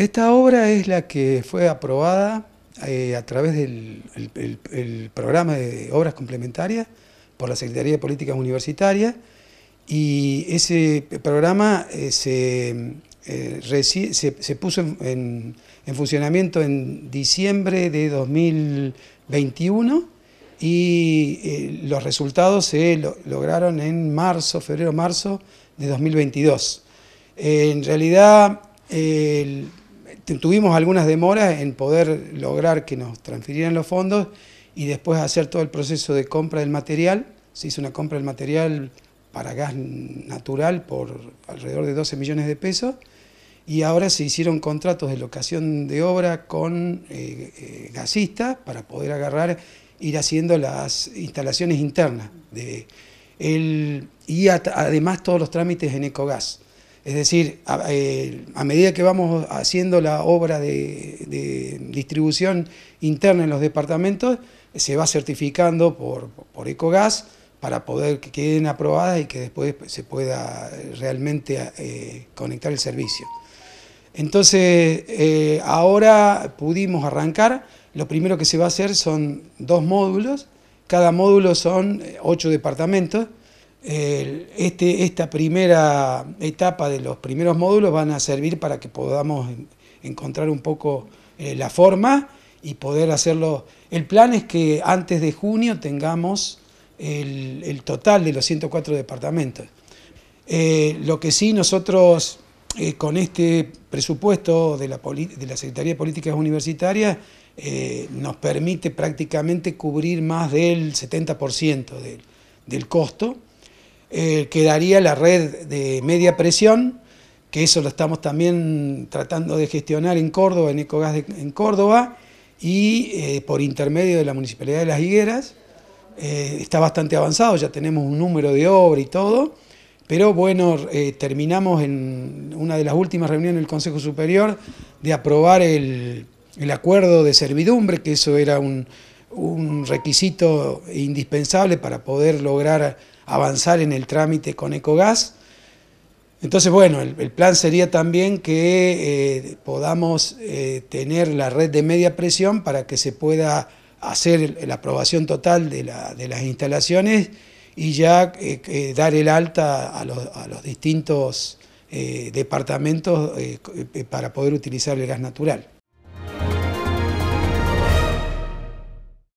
Esta obra es la que fue aprobada eh, a través del programa de obras complementarias por la Secretaría de Políticas Universitarias y ese programa eh, eh, se, puso en, funcionamiento en diciembre de 2021 y los resultados se lograron en marzo, febrero-marzo de 2022. en realidad, el, este, tuvimos algunas demoras en poder lograr que nos transfirieran los fondos y después hacer todo el proceso de compra del material. Se hizo una compra del material para gas natural por alrededor de 12 millones de pesos y ahora se hicieron contratos de locación de obra con eh, eh, gasistas para poder agarrar, ir haciendo las instalaciones internas. De y además todos los trámites en Ecogas. Es decir, eh, a, medida que vamos haciendo la obra de, distribución interna en los departamentos, se va certificando por, por Ecogas para poder que queden aprobadas y que después se pueda realmente eh, conectar el servicio. Entonces, eh, ahora pudimos arrancar, lo primero que se va a hacer son dos módulos, cada módulo son ocho departamentos, este, esta primera etapa de los primeros módulos van a servir para que podamos encontrar un poco eh, la forma y poder hacerlo. El plan es que antes de junio tengamos el, total de los 104 departamentos. Eh, lo que sí nosotros eh, con este presupuesto de la, Secretaría de Políticas Universitarias nos permite prácticamente cubrir más del 70% del costo eh, quedaría la red de media presión, que eso lo estamos también tratando de gestionar en Córdoba, en Ecogas en Córdoba, y eh, por intermedio de la Municipalidad de Las Higueras. Eh, está bastante avanzado, ya tenemos un número de obra y todo, pero bueno, terminamos en una de las últimas reuniones del Consejo Superior de aprobar el, acuerdo de servidumbre, que eso era un, un requisito indispensable para poder lograr avanzar en el trámite con Ecogas. Entonces, bueno, el, plan sería también que eh, podamos eh, tener la red de media presión para que se pueda hacer la aprobación total de, las instalaciones y ya eh, dar el alta a los distintos departamentos para poder utilizar el gas natural.